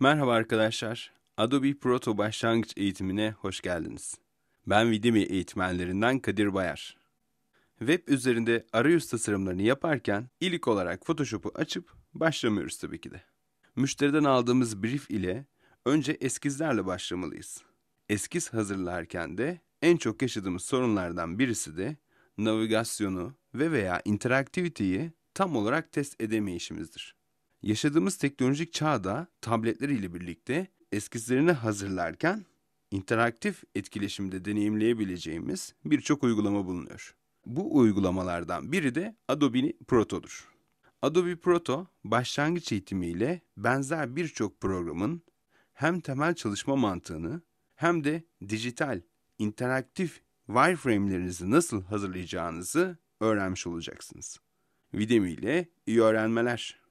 Merhaba arkadaşlar. Adobe Proto başlangıç eğitimine hoş geldiniz. Ben Vidimi eğitmenlerinden Kadir Bayar. Web üzerinde arayüz tasarımlarını yaparken ilk olarak Photoshop'u açıp başlamıyoruz tabii ki de. Müşteriden aldığımız brief ile önce eskizlerle başlamalıyız. Eskiz hazırlarken de en çok yaşadığımız sorunlardan birisi de navigasyonu ve veya interaktiviteyi tam olarak test edemeyişimizdir yaşadığımız teknolojik çağda tabletler ile birlikte eskizlerini hazırlarken interaktif etkileşimde deneyimleyebileceğimiz birçok uygulama bulunuyor. Bu uygulamalardan biri de Adobe Proto'dur. Adobe Proto başlangıç eğitimiyle benzer birçok programın hem temel çalışma mantığını hem de dijital, interaktif wireframe'lerinizi nasıl hazırlayacağınızı öğrenmiş olacaksınız. Videmi ile iyi öğrenmeler.